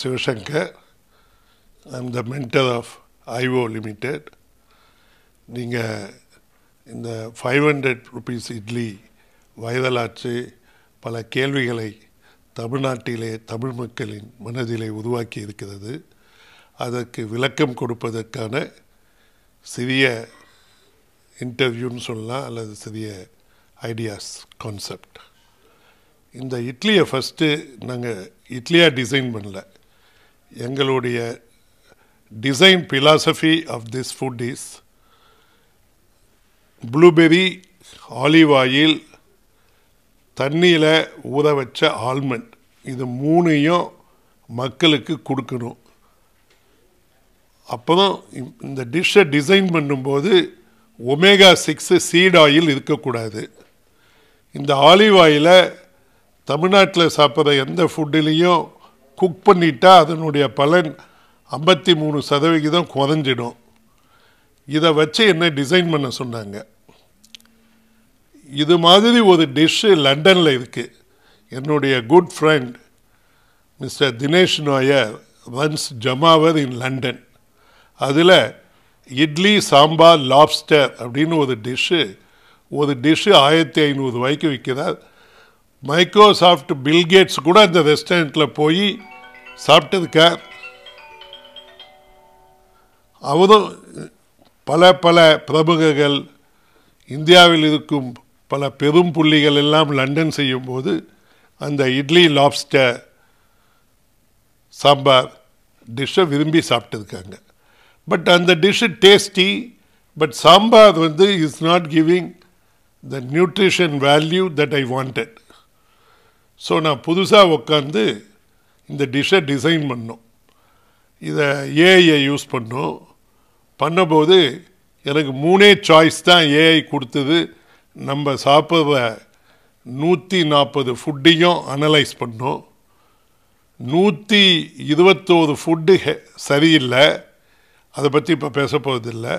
Sivasankar I'm the mentor of IO limited நீங்கள் இந்த five hundred rupees idli வைரலாச்சு பல கேள்விகளை தமிழ்நாட்டிலே தமிழ் மக்களின் மனதிலே உருவாக்கி இருக்கிறது அதற்கு விளக்கம் கொடுப்பதற்கான சிறிய இன்டர்வியூன்னு சொல்லலாம் அல்லது சிறிய ஐடியாஸ் கான்செப்ட் இந்த இட்லியை ஃபஸ்ட்டு நாங்கள் இட்லியாக டிசைன் பண்ணல எங்களுடைய design philosophy of this food is blueberry olive oil தண்ணியில் ஊற வச்ச ஆல்மண்ட் இது மூணையும் மக்களுக்கு கொடுக்கணும் அப்போதான் இந்த டிஷ்ஷை டிசைன் பண்ணும்போது ஒமேகா சிக்ஸு சீட் ஆயில் இருக்கக்கூடாது இந்த ஆலிவ் ஆயிலை தமிழ்நாட்டில் சாப்பிட்ற எந்த ஃபுட்டிலையும் குக் பண்ணிட்டா அதனுடைய பலன் ஐம்பத்தி மூணு சதவிகிதம் குறைஞ்சிடும் இதை வச்சு என்ன டிசைன் பண்ண சொன்னாங்க இது மாதிரி ஒரு டிஷ்ஷு லண்டனில் இருக்குது என்னுடைய good friend mister Dinesh Nair runs Jamavar in London அதில் இட்லி சாம்பார் லாப்ஸ்டர் அப்படின்னு ஒரு டிஷ்ஷு ஒரு டிஷ்ஷு ஆயிரத்தி ஐநூறு ஐநூறுரூவாய்க்கு விற்கிறார் மைக்ரோசாஃப்ட் பில்கேட்ஸ் கூட அந்த ரெஸ்டாரண்ட்டில் போய் சாப்பிட்டதுக்கு அவரும் பல பல பிரபுகர்கள் இந்தியாவில் இருக்கும் பல பெரும் புள்ளிகள் எல்லாம் லண்டன் செய்யும்போது அந்த இட்லி லாப்ஸ்டர் சாம்பார் டிஷ்ஷை விரும்பி சாப்பிட்டுருக்காங்க பட் அந்த டிஷ்ஷு டேஸ்டி பட் சாம்பார் வந்து is not giving the nutrition value that I wanted so நான் புதுசாக உட்காந்து இந்த டிஷ்ஷை டிசைன் பண்ணும் இதை ஏஐயை யூஸ் பண்ணும் பண்ணும்போது எனக்கு மூணே சாய்ஸ் தான் ஏஐ கொடுத்தது நம்ம சாப்பிட்ற நூற்றி நாற்பது ஃபுட்டையும் அனலைஸ் பண்ணும் நூற்றி இருபத்தோரு ஃபுட்டு சரியில்லை அதை பற்றி இப்போ பேச போகிறதில்லை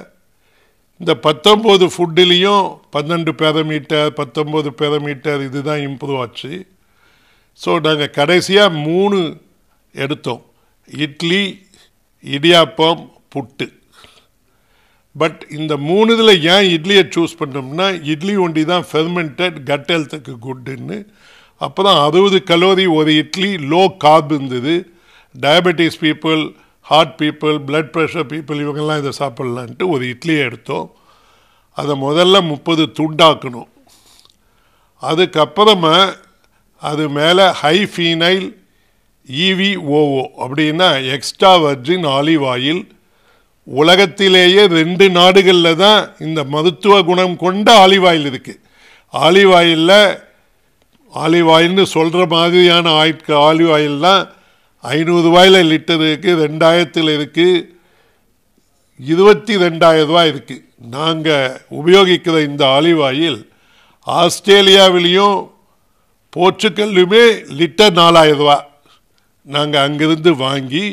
இந்த பத்தொம்போது ஃபுட்டுலேயும் பன்னெண்டு பேரமீட்டர் பத்தொம்போது பேரமீட்டர் தான் இம்ப்ரூவ் ஆச்சு ஸோ நாங்கள் கடைசியாக மூணு எடுத்தோம் இட்லி இடியாப்பம் புட்டு பட் இந்த மூணு இதில் ஏன் இட்லியை சூஸ் பண்ணோம்னா இட்லி ஒண்டி தான் ஃபெர்மெண்டட் கட் ஹெல்த்துக்கு குட்டுன்னு அப்போ தான் அறுபது கலோரி ஒரு இட்லி லோ கார்ப் இருந்தது diabetes people heart people blood pressure people இவங்கெல்லாம் இதை சாப்பிட்லான்ட்டு ஒரு இட்லியை எடுத்தோம் அதை முதல்ல முப்பது துண்டாக்கணும் அதுக்கப்புறமா அது மேலே ஹை ஃபீனைல் இவிஓஓ e அப்படின்னா எக்ஸ்ட்ரா வர்ஜின் ஆலிவ் ஆயில் உலகத்திலேயே ரெண்டு நாடுகளில் தான் இந்த மருத்துவ குணம் கொண்ட ஆலிவ் ஆயில் இருக்குது ஆலிவ் ஆயிலில் ஆலிவ் ஆயில்னு சொல்கிற மாதிரியான ஆயிற்கு ஆலிவ் ஆயில்லாம் ஐநூறுரூவாயில் லிட்டர் இருக்குது ரெண்டாயிரத்தில் இருக்குது இருபத்தி ரெண்டாயிரம் ரூபா இருக்குது நாங்கள் உபயோகிக்கிற இந்த ஆலிவ் ஆயில் ஆஸ்திரேலியாவிலையும் போர்ச்சுக்கல்லுமே லிட்டர் நாலாயிரம் ரூபா நாங்கள் அங்கிருந்து வாங்கி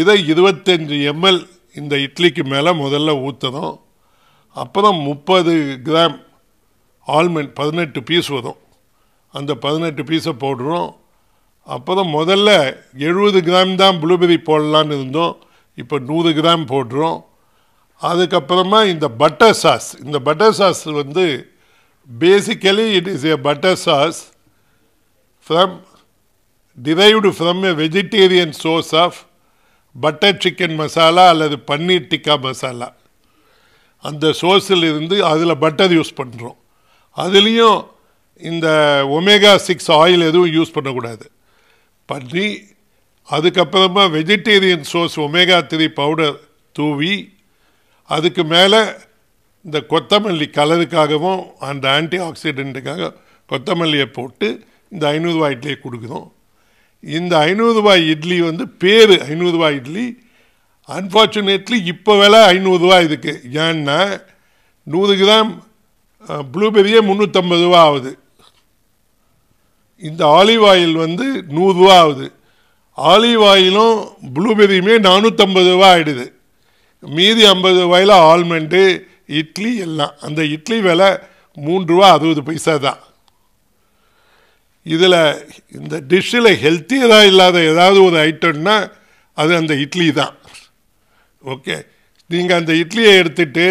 இதை இருபத்தஞ்சி எம்எல் இந்த இட்லிக்கு மேலே முதல்ல ஊற்றணும் அப்புறம் முப்பது கிராம் ஆல்மண்ட் பதினெட்டு பீஸ் வரும் அந்த பதினெட்டு பீஸை போடுறோம் அப்புறம் முதல்ல எழுபது கிராம் தான் ப்ளூபெரி போடலான்னு இருந்தோம் இப்போ நூறு கிராம் போடுறோம் அதுக்கப்புறமா இந்த பட்டர் சாஸ் இந்த பட்டர் சாஸ் வந்து Basically, it is a butter sauce from derived from a vegetarian source of butter chicken masala அல்லது பன்னீர் டிக்கா மசாலா அந்த சோர்ஸில் இருந்து அதில் பட்டர் யூஸ் பண்ணுறோம் அதுலேயும் இந்த ஒமேகா சிக்ஸ் ஆயில் எதுவும் யூஸ் பண்ணக்கூடாது பண்ணி அதுக்கப்புறமா vegetarian sauce omega three powder தூவி அதுக்கு மேலே இந்த கொத்தமல்லி கலருக்காகவும் அந்த ஆன்டி ஆக்சிடென்ட்டுக்காக கொத்தமல்லியை போட்டு இந்த ஐநூறு ரூபாய் இட்லியை கொடுக்குறோம் இந்த ஐநூறு ரூபாய் இட்லி வந்து பேர் ஐநூறு ரூபாய் இட்லி அன்ஃபார்ச்சுனேட்லி இப்போ விலை ஐநூறுரூவா இருக்குது ஏன்னா நூறு கிராம் ப்ளூபெரியே முந்நூற்றம்பது ரூபா ஆகுது இந்த ஆலிவ் ஆயில் வந்து நூறுரூவா ஆகுது ஆலிவ் ஆயிலும் ப்ளூபெரியுமே நானூற்றம்பது ரூபா ஆகிடுது மீதி ஐம்பது ரூபாயில் ஆல்மண்ட்டு இட்லி எல்லாம் அந்த இட்லி விலை மூன்று ரூபா அறுபது பைசா தான் இதில் இந்த டிஷ்ஷில் ஹெல்த்தியதாக இல்லாத ஏதாவது ஒரு ஐட்டம்னா அது அந்த இட்லி தான் ஓகே நீங்கள் அந்த இட்லியை எடுத்துகிட்டு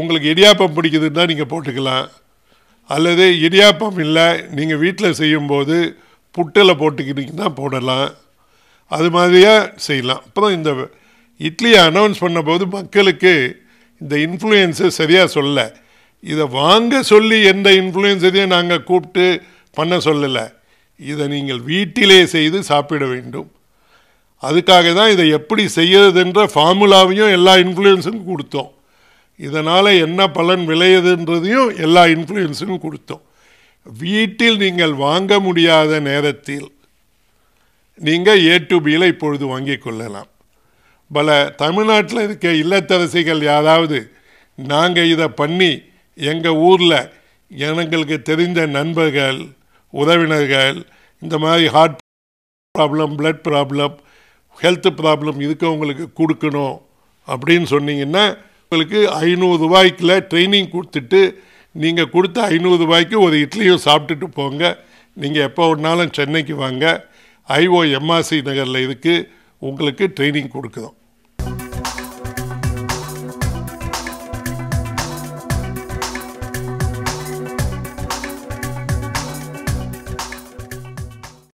உங்களுக்கு இடியாப்பம் பிடிக்குதுன்னா நீங்கள் போட்டுக்கலாம் அல்லது இடியாப்பம் இல்லை நீங்கள் வீட்டில் செய்யும்போது புட்டில் போட்டுக்கிட்டீங்கன்னா போடலாம் அது மாதிரியாக செய்யலாம் அப்புறம் இந்த இட்லியை அனௌன்ஸ் பண்ணும்போது மக்களுக்கு இந்த இன்ஃப்ளூயன்ஸை சரியாக சொல்ல இதை வாங்க சொல்லி எந்த இன்ஃப்ளூயன்ஸையும் நாங்கள் கூப்பிட்டு பண்ண சொல்லலை இதை நீங்கள் வீட்டிலே செய்து சாப்பிட வேண்டும் அதுக்காக தான் இதை எப்படி செய்யறதுன்ற ஃபார்முலாவையும் எல்லா இன்ஃப்ளூயன்ஸும் கொடுத்தோம் இதனால் என்ன பலன் விளையுதுன்றதையும் எல்லா இன்ஃப்ளூயன்ஸும் கொடுத்தோம் வீட்டில் நீங்கள் வாங்க முடியாத நேரத்தில் நீங்கள் ஏ டு பியில் இப்பொழுது வாங்கிக் கொள்ளலாம் பல தமிழ்நாட்டில் இருக்க இல்லத்தரசிகள் யாராவது நாங்கள் இதை பண்ணி எங்கள் ஊரில் எங்களுக்கு தெரிந்த நண்பர்கள் உறவினர்கள் இந்த மாதிரி heart problem blood problem health problem இருக்கவங்களுக்கு கொடுக்கணும் அப்படின்னு சொன்னீங்கன்னா உங்களுக்கு ஐநூறுரூவாய்க்கில் ட்ரைனிங் கொடுத்துட்டு நீங்கள் கொடுத்த ஐநூறுரூவாய்க்கு ஒரு இட்லியும் சாப்பிட்டுட்டு போங்க நீங்கள் எப்போ ஒன்றாலும் சென்னைக்கு வாங்க ஐஓஎம்ஆர்சி நகரில் இருக்குது உங்களுக்கு ட்ரைனிங் கொடுக்குதோம்